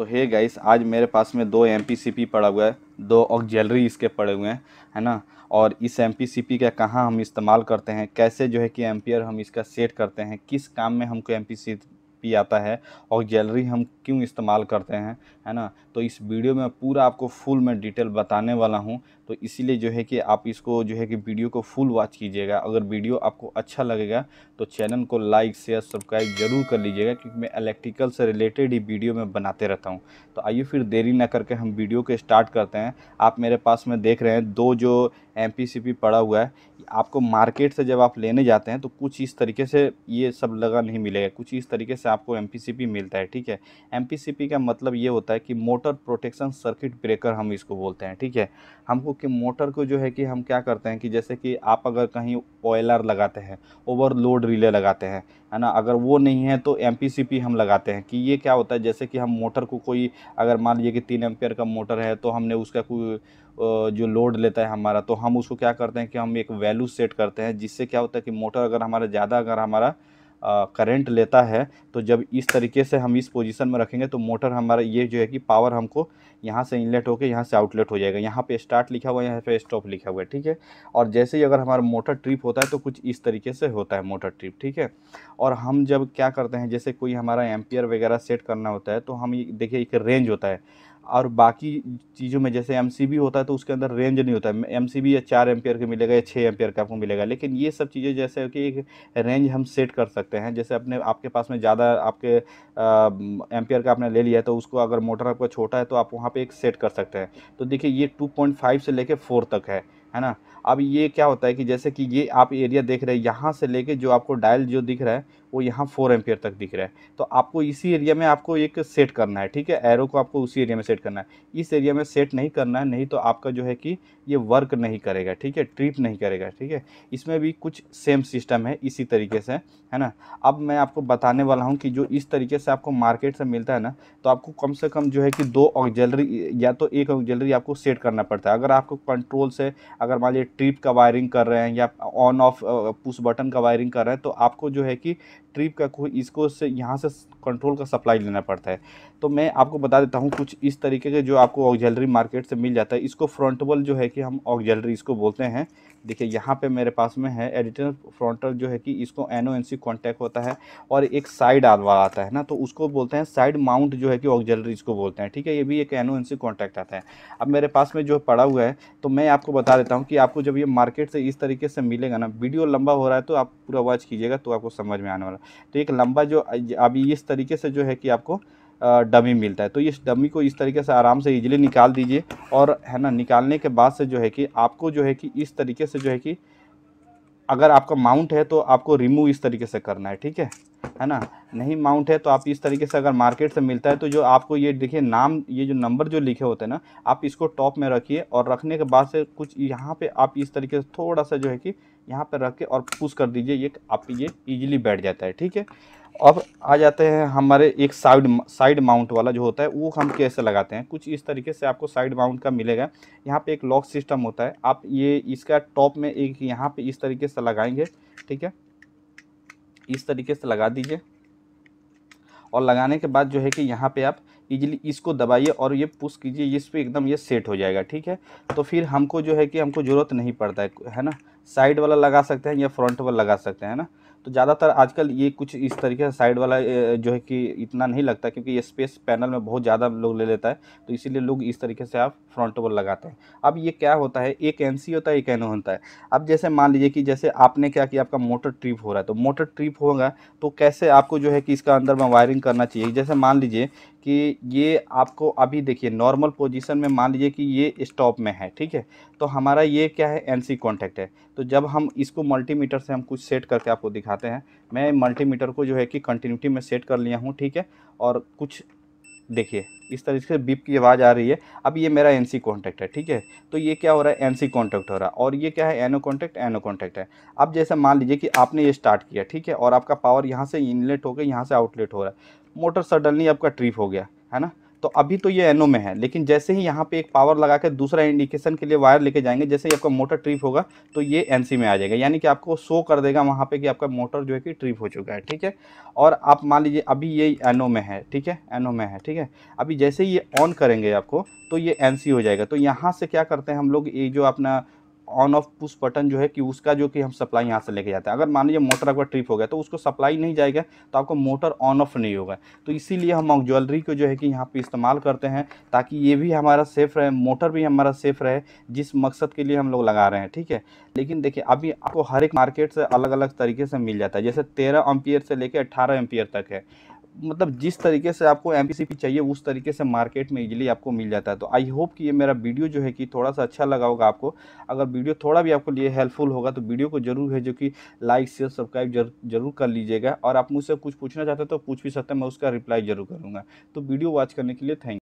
तो hey guys आज मेरे पास में दो एम पड़ा हुआ है दो ज्वेलरी इसके पड़े हुए हैं है ना और इस एम का कहाँ हम इस्तेमाल करते हैं कैसे जो है कि एम्पियर हम इसका सेट करते हैं किस काम में हमको एम पी आता है और ज्वेलरी हम क्यों इस्तेमाल करते हैं है ना तो इस वीडियो में पूरा आपको फुल में डिटेल बताने वाला हूँ तो इसीलिए जो है कि आप इसको जो है कि वीडियो को फुल वॉच कीजिएगा अगर वीडियो आपको अच्छा लगेगा तो चैनल को लाइक शेयर सब्सक्राइब जरूर कर लीजिएगा क्योंकि मैं इलेक्ट्रिकल से रिलेटेड ही वीडियो में बनाते रहता हूँ तो आइए फिर देरी ना करके हम वीडियो को स्टार्ट करते हैं आप मेरे पास में देख रहे हैं दो जो एम पड़ा हुआ है आपको मार्केट से जब आप लेने जाते हैं तो कुछ इस तरीके से ये सब लगा नहीं मिलेगा कुछ इस तरीके से आपको एम मिलता है ठीक है एम का मतलब ये होता है कि मोटर प्रोटेक्शन सर्किट ब्रेकर हम इसको बोलते हैं ठीक है हमको कि मोटर को जो है कि हम क्या करते हैं कि जैसे कि आप अगर कहीं ऑयलर लगाते हैं ओवरलोड रिले लगाते हैं है ना अगर वो नहीं है तो एम हम लगाते हैं कि ये क्या होता है जैसे कि हम मोटर को कोई अगर मान लीजिए कि तीन एम्पेयर का मोटर है तो हमने उसका कोई जो लोड लेता है हमारा तो हम उसको क्या करते हैं कि हम एक वैल्यू सेट करते हैं जिससे क्या होता है कि मोटर अगर हमारा ज़्यादा अगर हमारा करंट लेता है तो जब इस तरीके से हम इस पोजीशन में रखेंगे तो मोटर हमारा ये जो है कि पावर हमको यहाँ से इनलेट होकर यहाँ से आउटलेट हो जाएगा यहाँ पे स्टार्ट लिखा हुआ है यहाँ पे स्टॉप लिखा हुआ है ठीक है और जैसे ही अगर हमारा मोटर ट्रिप होता है तो कुछ इस तरीके से होता है मोटर ट्रिप ठीक है और हम जब क्या करते हैं जैसे कोई हमारा एम्पियर वगैरह सेट करना होता है तो हम देखिए एक रेंज होता है और बाकी चीज़ों में जैसे एम होता है तो उसके अंदर रेंज नहीं होता है एम सी बी या चार एम्पियर का मिलेगा या छः एम्पियर का आपको मिलेगा लेकिन ये सब चीज़ें जैसे कि एक रेंज हम सेट कर सकते हैं जैसे अपने आपके पास में ज़्यादा आपके एम्पियर का आपने ले लिया है तो उसको अगर मोटर आपका छोटा है तो आप वहाँ पर एक सेट कर सकते हैं तो देखिए ये टू से लेकर फोर तक है है ना अब ये क्या होता है कि जैसे कि ये आप एरिया देख रहे हैं यहाँ से लेके जो आपको डायल जो दिख रहा है वो यहाँ फोर एम्पियर तक दिख रहा है तो आपको इसी एरिया में आपको एक सेट करना है ठीक है एरो को आपको उसी एरिया में सेट करना है इस एरिया में सेट नहीं करना है नहीं तो आपका जो है कि ये वर्क नहीं करेगा ठीक है ट्रिप नहीं करेगा ठीक है इसमें भी कुछ सेम सिस्टम है इसी तरीके से है ना अब मैं आपको बताने वाला हूँ कि जो इस तरीके से आपको मार्केट से मिलता है ना तो आपको कम से कम जो है कि दो ऑक्जलरी या तो एक ऑक्जलरी आपको सेट करना पड़ता है अगर आपको कंट्रोल से अगर मान लीजिए ट्रिप का वायरिंग कर रहे हैं या ऑन ऑफ पुश बटन का वायरिंग कर रहे हैं तो आपको जो है कि ट्रिप का कोई इसको से यहाँ से कंट्रोल का सप्लाई लेना पड़ता है तो मैं आपको बता देता हूँ कुछ इस तरीके के जो आपको ऑक्जलरी मार्केट से मिल जाता है इसको फ्रंटबल जो है कि हम ऑक्जलरी इसको बोलते हैं देखिए यहाँ पे मेरे पास में है एडिटर फ्रंटर जो है कि इसको N O N C contact होता है और एक साइड आलवा आता है ना तो उसको बोलते हैं साइड माउंट जो है कि ऑक्जलरी इसको बोलते हैं ठीक है ये भी एक N O N C contact आता है अब मेरे पास में जो पड़ा हुआ है तो मैं आपको बता देता हूँ कि आपको जब ये मार्केट से इस तरीके से मिलेगा ना वीडियो लंबा हो रहा है तो आप पूरा वॉच कीजिएगा तो आपको समझ में आने वाला तो एक लंबा जो अभी इस तरीके से जो है कि आपको डमी मिलता है तो इस डमी को इस तरीके से आराम से इजीली निकाल दीजिए और है ना निकालने के बाद से जो है कि आपको जो है कि इस तरीके से जो है कि अगर आपका माउंट है तो आपको रिमूव इस तरीके से करना है ठीक है है ना नहीं माउंट है तो आप इस तरीके से अगर मार्केट से मिलता है तो जो आपको ये देखिए नाम ये जो नंबर जो लिखे होते हैं ना आप इसको टॉप में रखिए और रखने के बाद से कुछ यहाँ पे आप इस तरीके से थोड़ा सा जो है कि यहाँ पर रख के और पुश कर दीजिए ये आप ये इजीली बैठ जाता है ठीक है अब आ जाते हैं हमारे एक साइड साइड माउंट वाला जो होता है वो हम कैसे लगाते हैं कुछ इस तरीके से आपको साइड माउंट का मिलेगा यहाँ पे एक लॉक सिस्टम होता है आप ये इसका टॉप में एक यहाँ पे इस तरीके से लगाएंगे ठीक है इस तरीके से लगा दीजिए और लगाने के बाद जो है कि यहाँ पे आप इजिली इसको दबाइए और ये पुश कीजिए इस पर एकदम ये सेट हो जाएगा ठीक है तो फिर हमको जो है कि हमको ज़रूरत नहीं पड़ता है है ना साइड वाला लगा सकते हैं या फ्रंट वाला लगा सकते हैं ना तो ज़्यादातर आजकल ये कुछ इस तरीके से साइड वाला जो है कि इतना नहीं लगता क्योंकि ये स्पेस पैनल में बहुत ज़्यादा लोग ले लेता है तो इसीलिए लोग इस तरीके से आप फ्रंट वाला लगाते हैं अब ये क्या होता है एक एन होता है एक एन होता है अब जैसे मान लीजिए कि जैसे आपने क्या किया आपका मोटर ट्रिप हो रहा है तो मोटर ट्रिप होगा तो कैसे आपको जो है कि इसका अंदर में वायरिंग करना चाहिए जैसे मान लीजिए कि ये आपको अभी देखिए नॉर्मल पोजीशन में मान लीजिए कि ये स्टॉप में है ठीक है तो हमारा ये क्या है एनसी कांटेक्ट है तो जब हम इसको मल्टीमीटर से हम कुछ सेट करके आपको दिखाते हैं मैं मल्टीमीटर को जो है कि कंटिन्यूटी में सेट कर लिया हूँ ठीक है और कुछ देखिए इस तरीके से बीप की आवाज़ आ रही है अब ये मेरा एन सी कॉन्टैक्ट है ठीक है तो ये क्या हो रहा है एन सी कॉन्टैक्ट हो रहा है और ये क्या है एनो कॉन्टैक्ट एनो कॉन्टैक्ट है अब जैसे मान लीजिए कि आपने ये स्टार्ट किया ठीक है और आपका पावर यहाँ से इनलेट हो गया यहाँ से आउटलेट हो रहा है मोटर सडनली आपका ट्रिप हो गया है ना तो अभी तो ये एनो में है लेकिन जैसे ही यहाँ पे एक पावर लगा के दूसरा इंडिकेशन के लिए वायर लेके जाएंगे जैसे ही आपका मोटर ट्रिप होगा तो ये एन में आ जाएगा यानी कि आपको शो कर देगा वहाँ पे कि आपका मोटर जो है कि ट्रिप हो चुका है ठीक है और आप मान लीजिए अभी ये एनो में है ठीक है एनओ में है ठीक है अभी जैसे ही ये ऑन करेंगे आपको तो ये एन हो जाएगा तो यहाँ से क्या करते हैं हम लोग ये जो अपना ऑन ऑफ पुश बटन जो है कि उसका जो कि हम सप्लाई यहाँ से लेके जाते हैं अगर मान लीजिए मोटर आपका ट्रिप हो गया तो उसको सप्लाई नहीं जाएगा तो आपको मोटर ऑन ऑफ नहीं होगा तो इसीलिए हम ज्वेलरी को जो है कि यहाँ पे इस्तेमाल करते हैं ताकि ये भी हमारा सेफ़ रहे मोटर भी हमारा सेफ़ रहे जिस मकसद के लिए हम लोग लगा रहे हैं ठीक है लेकिन देखिए अभी आपको हर एक मार्केट से अलग अलग तरीके से मिल जाता है जैसे तेरह एम्पियर से लेकर अट्ठारह एम्पियर तक है मतलब जिस तरीके से आपको एम चाहिए उस तरीके से मार्केट में इजीली आपको मिल जाता है तो आई होप कि ये मेरा वीडियो जो है कि थोड़ा सा अच्छा लगा होगा आपको अगर वीडियो थोड़ा भी आपको लिए हेल्पफुल होगा तो वीडियो को जरूर है जो कि लाइक शेयर सब्सक्राइब जरूर कर लीजिएगा और आप मुझसे कुछ पूछना चाहते हो तो पूछ भी सकते हैं मैं उसका रिप्लाई जरूर करूँगा तो वीडियो वॉच करने के लिए थैंक